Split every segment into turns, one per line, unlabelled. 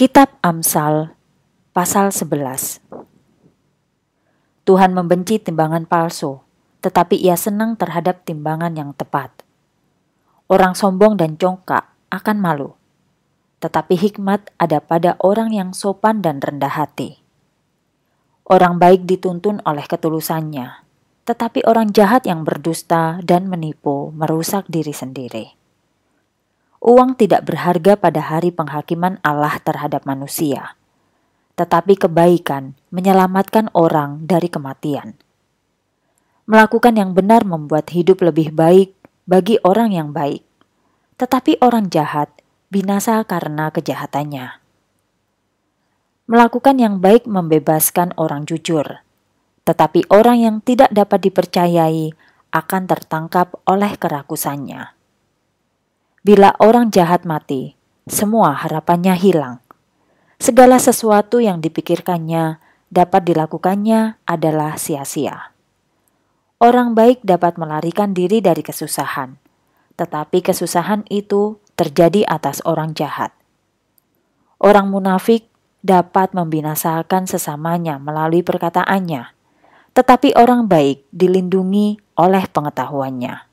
Kitab Amsal pasal 11 Tuhan membenci timbangan palsu, tetapi ia senang terhadap timbangan yang tepat. Orang sombong dan congkak akan malu, tetapi hikmat ada pada orang yang sopan dan rendah hati. Orang baik dituntun oleh ketulusannya, tetapi orang jahat yang berdusta dan menipu merusak diri sendiri uang tidak berharga pada hari penghakiman Allah terhadap manusia, tetapi kebaikan menyelamatkan orang dari kematian. Melakukan yang benar membuat hidup lebih baik bagi orang yang baik, tetapi orang jahat binasa karena kejahatannya. Melakukan yang baik membebaskan orang jujur, tetapi orang yang tidak dapat dipercayai akan tertangkap oleh kerakusannya. Bila orang jahat mati, semua harapannya hilang. Segala sesuatu yang dipikirkannya dapat dilakukannya adalah sia-sia. Orang baik dapat melarikan diri dari kesusahan, tetapi kesusahan itu terjadi atas orang jahat. Orang munafik dapat membinasakan sesamanya melalui perkataannya, tetapi orang baik dilindungi oleh pengetahuannya.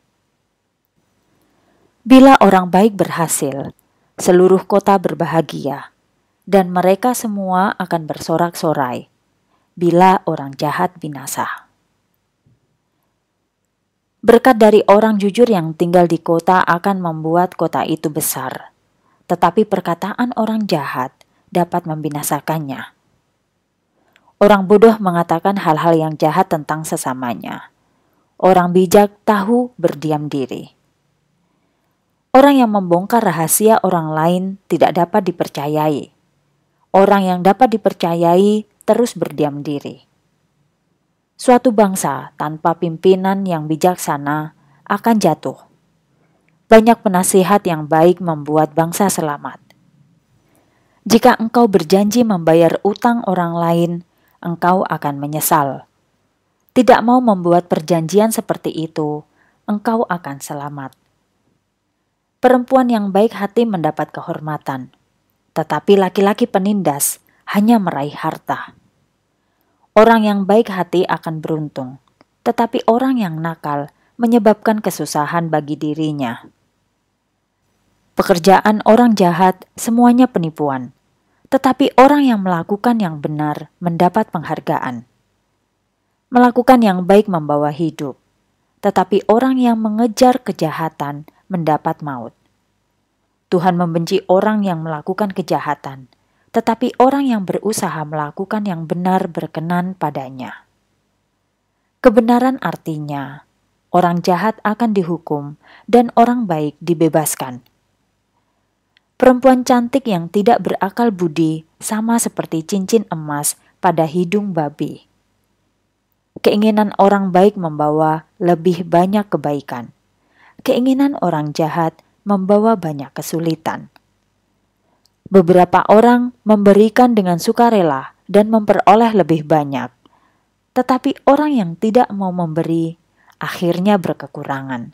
Bila orang baik berhasil, seluruh kota berbahagia, dan mereka semua akan bersorak-sorai. Bila orang jahat binasa, berkat dari orang jujur yang tinggal di kota akan membuat kota itu besar, tetapi perkataan orang jahat dapat membinasakannya. Orang bodoh mengatakan hal-hal yang jahat tentang sesamanya. Orang bijak tahu berdiam diri. Orang yang membongkar rahasia orang lain tidak dapat dipercayai. Orang yang dapat dipercayai terus berdiam diri. Suatu bangsa tanpa pimpinan yang bijaksana akan jatuh. Banyak penasihat yang baik membuat bangsa selamat. Jika engkau berjanji membayar utang orang lain, engkau akan menyesal. Tidak mau membuat perjanjian seperti itu, engkau akan selamat. Perempuan yang baik hati mendapat kehormatan, tetapi laki-laki penindas hanya meraih harta. Orang yang baik hati akan beruntung, tetapi orang yang nakal menyebabkan kesusahan bagi dirinya. Pekerjaan orang jahat semuanya penipuan, tetapi orang yang melakukan yang benar mendapat penghargaan. Melakukan yang baik membawa hidup, tetapi orang yang mengejar kejahatan mendapat maut. Tuhan membenci orang yang melakukan kejahatan, tetapi orang yang berusaha melakukan yang benar berkenan padanya. Kebenaran artinya orang jahat akan dihukum dan orang baik dibebaskan. Perempuan cantik yang tidak berakal budi sama seperti cincin emas pada hidung babi. Keinginan orang baik membawa lebih banyak kebaikan. Keinginan orang jahat membawa banyak kesulitan. Beberapa orang memberikan dengan sukarela dan memperoleh lebih banyak, tetapi orang yang tidak mau memberi akhirnya berkekurangan.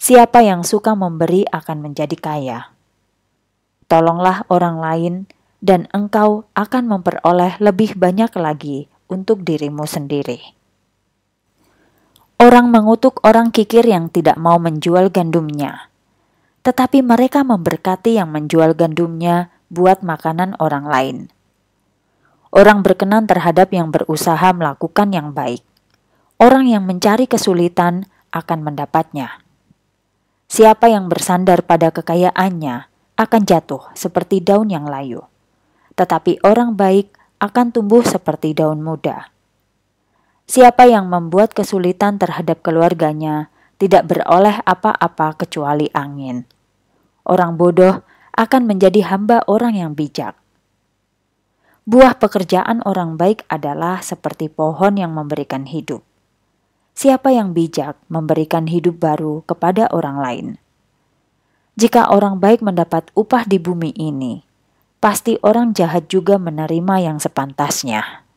Siapa yang suka memberi akan menjadi kaya. Tolonglah orang lain, dan engkau akan memperoleh lebih banyak lagi untuk dirimu sendiri. Orang mengutuk orang kikir yang tidak mau menjual gandumnya. Tetapi mereka memberkati yang menjual gandumnya buat makanan orang lain. Orang berkenan terhadap yang berusaha melakukan yang baik. Orang yang mencari kesulitan akan mendapatnya. Siapa yang bersandar pada kekayaannya akan jatuh seperti daun yang layu, tetapi orang baik akan tumbuh seperti daun muda. Siapa yang membuat kesulitan terhadap keluarganya tidak beroleh apa-apa kecuali angin. Orang bodoh akan menjadi hamba orang yang bijak. Buah pekerjaan orang baik adalah seperti pohon yang memberikan hidup. Siapa yang bijak memberikan hidup baru kepada orang lain. Jika orang baik mendapat upah di bumi ini, pasti orang jahat juga menerima yang sepantasnya.